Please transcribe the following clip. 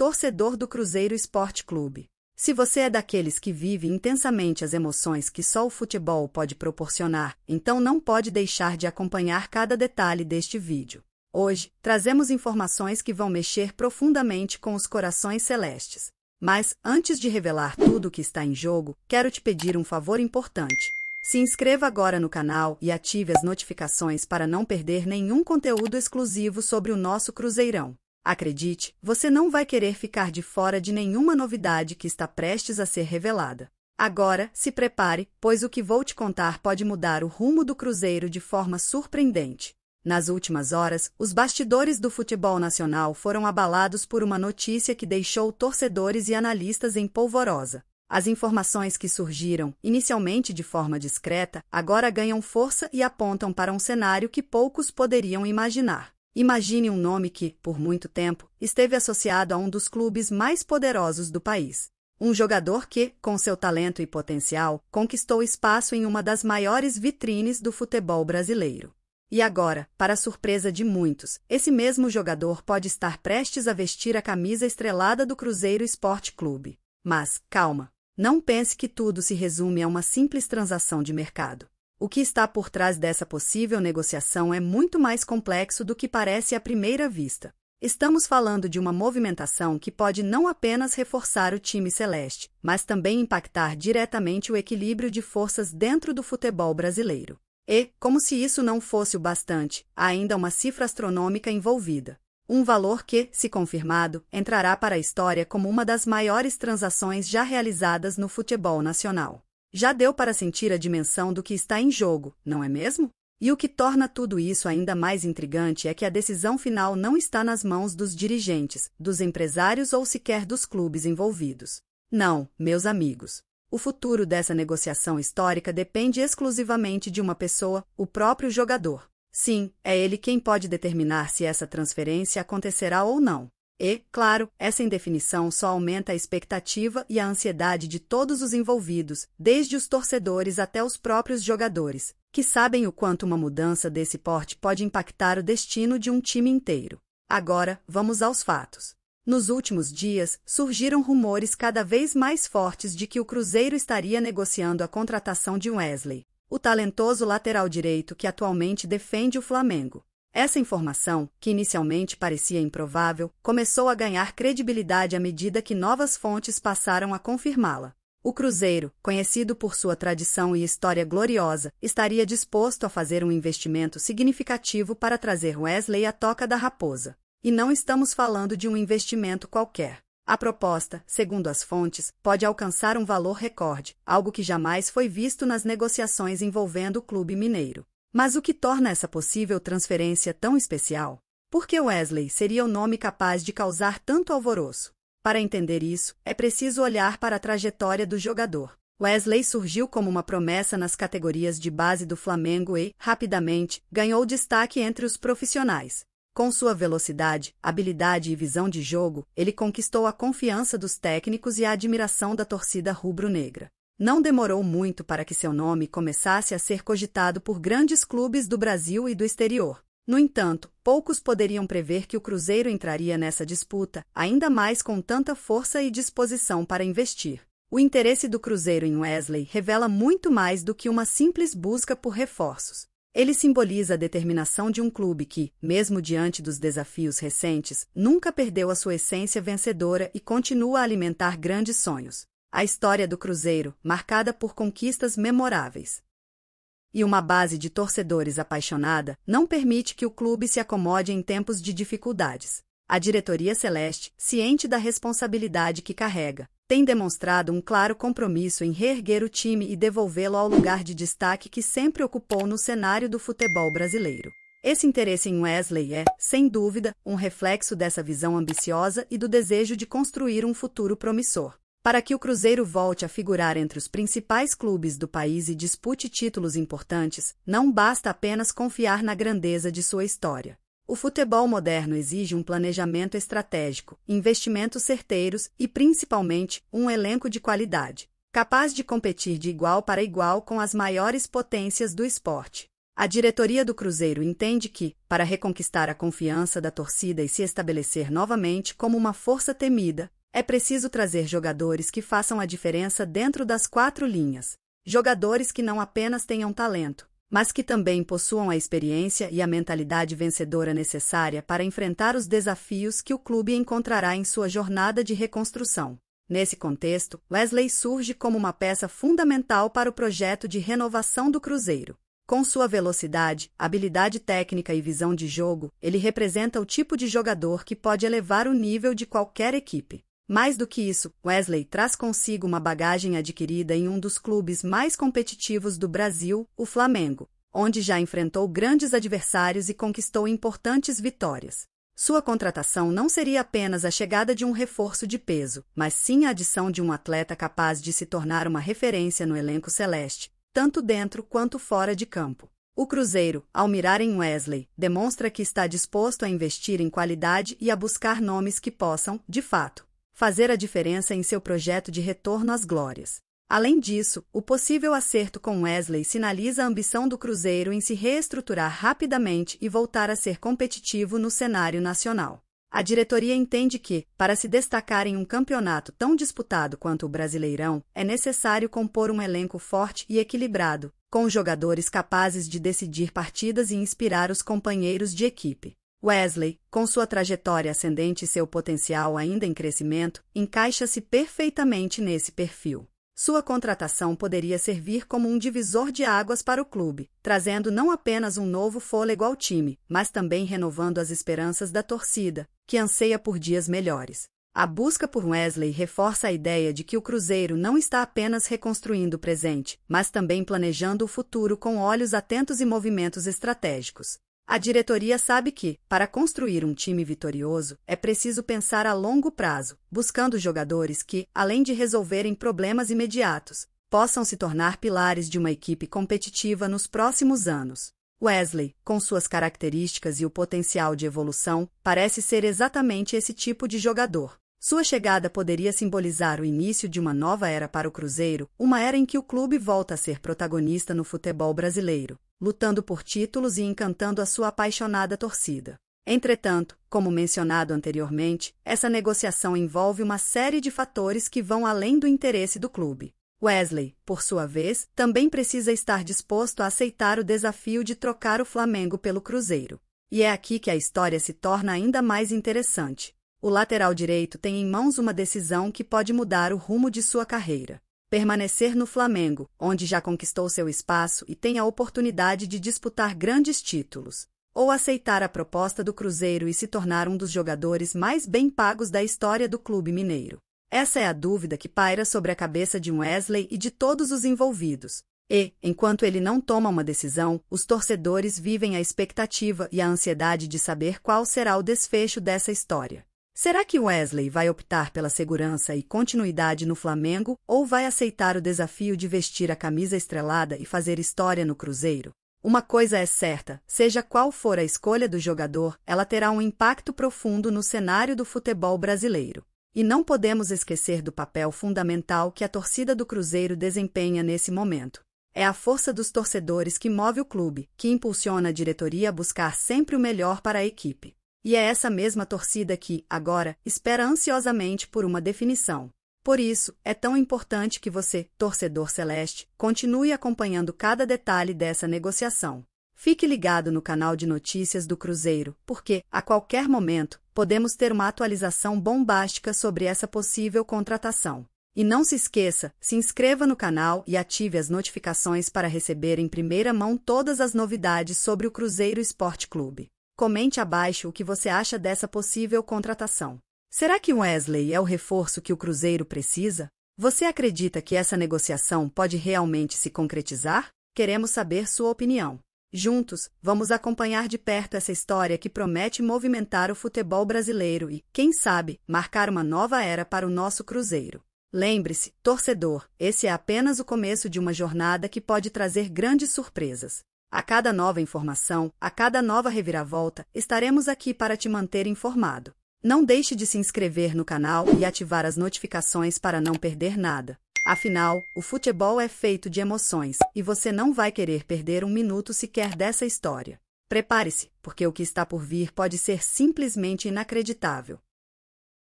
torcedor do Cruzeiro Esporte Clube. Se você é daqueles que vive intensamente as emoções que só o futebol pode proporcionar, então não pode deixar de acompanhar cada detalhe deste vídeo. Hoje, trazemos informações que vão mexer profundamente com os corações celestes. Mas, antes de revelar tudo o que está em jogo, quero te pedir um favor importante. Se inscreva agora no canal e ative as notificações para não perder nenhum conteúdo exclusivo sobre o nosso Cruzeirão. Acredite, você não vai querer ficar de fora de nenhuma novidade que está prestes a ser revelada. Agora, se prepare, pois o que vou te contar pode mudar o rumo do Cruzeiro de forma surpreendente. Nas últimas horas, os bastidores do futebol nacional foram abalados por uma notícia que deixou torcedores e analistas em polvorosa. As informações que surgiram, inicialmente de forma discreta, agora ganham força e apontam para um cenário que poucos poderiam imaginar. Imagine um nome que, por muito tempo, esteve associado a um dos clubes mais poderosos do país. Um jogador que, com seu talento e potencial, conquistou espaço em uma das maiores vitrines do futebol brasileiro. E agora, para surpresa de muitos, esse mesmo jogador pode estar prestes a vestir a camisa estrelada do Cruzeiro Esporte Clube. Mas, calma, não pense que tudo se resume a uma simples transação de mercado. O que está por trás dessa possível negociação é muito mais complexo do que parece à primeira vista. Estamos falando de uma movimentação que pode não apenas reforçar o time celeste, mas também impactar diretamente o equilíbrio de forças dentro do futebol brasileiro. E, como se isso não fosse o bastante, há ainda uma cifra astronômica envolvida. Um valor que, se confirmado, entrará para a história como uma das maiores transações já realizadas no futebol nacional. Já deu para sentir a dimensão do que está em jogo, não é mesmo? E o que torna tudo isso ainda mais intrigante é que a decisão final não está nas mãos dos dirigentes, dos empresários ou sequer dos clubes envolvidos. Não, meus amigos. O futuro dessa negociação histórica depende exclusivamente de uma pessoa, o próprio jogador. Sim, é ele quem pode determinar se essa transferência acontecerá ou não. E, claro, essa indefinição só aumenta a expectativa e a ansiedade de todos os envolvidos, desde os torcedores até os próprios jogadores, que sabem o quanto uma mudança desse porte pode impactar o destino de um time inteiro. Agora, vamos aos fatos. Nos últimos dias, surgiram rumores cada vez mais fortes de que o Cruzeiro estaria negociando a contratação de Wesley, o talentoso lateral direito que atualmente defende o Flamengo. Essa informação, que inicialmente parecia improvável, começou a ganhar credibilidade à medida que novas fontes passaram a confirmá-la. O Cruzeiro, conhecido por sua tradição e história gloriosa, estaria disposto a fazer um investimento significativo para trazer Wesley à Toca da Raposa. E não estamos falando de um investimento qualquer. A proposta, segundo as fontes, pode alcançar um valor recorde, algo que jamais foi visto nas negociações envolvendo o clube mineiro. Mas o que torna essa possível transferência tão especial? Por que Wesley seria o nome capaz de causar tanto alvoroço? Para entender isso, é preciso olhar para a trajetória do jogador. Wesley surgiu como uma promessa nas categorias de base do Flamengo e, rapidamente, ganhou destaque entre os profissionais. Com sua velocidade, habilidade e visão de jogo, ele conquistou a confiança dos técnicos e a admiração da torcida rubro-negra. Não demorou muito para que seu nome começasse a ser cogitado por grandes clubes do Brasil e do exterior. No entanto, poucos poderiam prever que o Cruzeiro entraria nessa disputa, ainda mais com tanta força e disposição para investir. O interesse do Cruzeiro em Wesley revela muito mais do que uma simples busca por reforços. Ele simboliza a determinação de um clube que, mesmo diante dos desafios recentes, nunca perdeu a sua essência vencedora e continua a alimentar grandes sonhos a história do Cruzeiro, marcada por conquistas memoráveis. E uma base de torcedores apaixonada não permite que o clube se acomode em tempos de dificuldades. A diretoria celeste, ciente da responsabilidade que carrega, tem demonstrado um claro compromisso em reerguer o time e devolvê-lo ao lugar de destaque que sempre ocupou no cenário do futebol brasileiro. Esse interesse em Wesley é, sem dúvida, um reflexo dessa visão ambiciosa e do desejo de construir um futuro promissor. Para que o Cruzeiro volte a figurar entre os principais clubes do país e dispute títulos importantes, não basta apenas confiar na grandeza de sua história. O futebol moderno exige um planejamento estratégico, investimentos certeiros e, principalmente, um elenco de qualidade, capaz de competir de igual para igual com as maiores potências do esporte. A diretoria do Cruzeiro entende que, para reconquistar a confiança da torcida e se estabelecer novamente como uma força temida, é preciso trazer jogadores que façam a diferença dentro das quatro linhas. Jogadores que não apenas tenham talento, mas que também possuam a experiência e a mentalidade vencedora necessária para enfrentar os desafios que o clube encontrará em sua jornada de reconstrução. Nesse contexto, Wesley surge como uma peça fundamental para o projeto de renovação do Cruzeiro. Com sua velocidade, habilidade técnica e visão de jogo, ele representa o tipo de jogador que pode elevar o nível de qualquer equipe. Mais do que isso, Wesley traz consigo uma bagagem adquirida em um dos clubes mais competitivos do Brasil, o Flamengo, onde já enfrentou grandes adversários e conquistou importantes vitórias. Sua contratação não seria apenas a chegada de um reforço de peso, mas sim a adição de um atleta capaz de se tornar uma referência no elenco celeste, tanto dentro quanto fora de campo. O Cruzeiro, ao mirar em Wesley, demonstra que está disposto a investir em qualidade e a buscar nomes que possam, de fato, fazer a diferença em seu projeto de retorno às glórias. Além disso, o possível acerto com Wesley sinaliza a ambição do Cruzeiro em se reestruturar rapidamente e voltar a ser competitivo no cenário nacional. A diretoria entende que, para se destacar em um campeonato tão disputado quanto o Brasileirão, é necessário compor um elenco forte e equilibrado, com jogadores capazes de decidir partidas e inspirar os companheiros de equipe. Wesley, com sua trajetória ascendente e seu potencial ainda em crescimento, encaixa-se perfeitamente nesse perfil. Sua contratação poderia servir como um divisor de águas para o clube, trazendo não apenas um novo fôlego ao time, mas também renovando as esperanças da torcida, que anseia por dias melhores. A busca por Wesley reforça a ideia de que o Cruzeiro não está apenas reconstruindo o presente, mas também planejando o futuro com olhos atentos e movimentos estratégicos. A diretoria sabe que, para construir um time vitorioso, é preciso pensar a longo prazo, buscando jogadores que, além de resolverem problemas imediatos, possam se tornar pilares de uma equipe competitiva nos próximos anos. Wesley, com suas características e o potencial de evolução, parece ser exatamente esse tipo de jogador. Sua chegada poderia simbolizar o início de uma nova era para o Cruzeiro, uma era em que o clube volta a ser protagonista no futebol brasileiro lutando por títulos e encantando a sua apaixonada torcida. Entretanto, como mencionado anteriormente, essa negociação envolve uma série de fatores que vão além do interesse do clube. Wesley, por sua vez, também precisa estar disposto a aceitar o desafio de trocar o Flamengo pelo Cruzeiro. E é aqui que a história se torna ainda mais interessante. O lateral direito tem em mãos uma decisão que pode mudar o rumo de sua carreira permanecer no Flamengo, onde já conquistou seu espaço e tem a oportunidade de disputar grandes títulos, ou aceitar a proposta do Cruzeiro e se tornar um dos jogadores mais bem pagos da história do clube mineiro. Essa é a dúvida que paira sobre a cabeça de Wesley e de todos os envolvidos. E, enquanto ele não toma uma decisão, os torcedores vivem a expectativa e a ansiedade de saber qual será o desfecho dessa história. Será que Wesley vai optar pela segurança e continuidade no Flamengo ou vai aceitar o desafio de vestir a camisa estrelada e fazer história no Cruzeiro? Uma coisa é certa, seja qual for a escolha do jogador, ela terá um impacto profundo no cenário do futebol brasileiro. E não podemos esquecer do papel fundamental que a torcida do Cruzeiro desempenha nesse momento. É a força dos torcedores que move o clube, que impulsiona a diretoria a buscar sempre o melhor para a equipe. E é essa mesma torcida que, agora, espera ansiosamente por uma definição. Por isso, é tão importante que você, torcedor celeste, continue acompanhando cada detalhe dessa negociação. Fique ligado no canal de notícias do Cruzeiro, porque, a qualquer momento, podemos ter uma atualização bombástica sobre essa possível contratação. E não se esqueça, se inscreva no canal e ative as notificações para receber em primeira mão todas as novidades sobre o Cruzeiro Esporte Clube. Comente abaixo o que você acha dessa possível contratação. Será que Wesley é o reforço que o Cruzeiro precisa? Você acredita que essa negociação pode realmente se concretizar? Queremos saber sua opinião. Juntos, vamos acompanhar de perto essa história que promete movimentar o futebol brasileiro e, quem sabe, marcar uma nova era para o nosso Cruzeiro. Lembre-se, torcedor, esse é apenas o começo de uma jornada que pode trazer grandes surpresas. A cada nova informação, a cada nova reviravolta, estaremos aqui para te manter informado. Não deixe de se inscrever no canal e ativar as notificações para não perder nada. Afinal, o futebol é feito de emoções e você não vai querer perder um minuto sequer dessa história. Prepare-se, porque o que está por vir pode ser simplesmente inacreditável.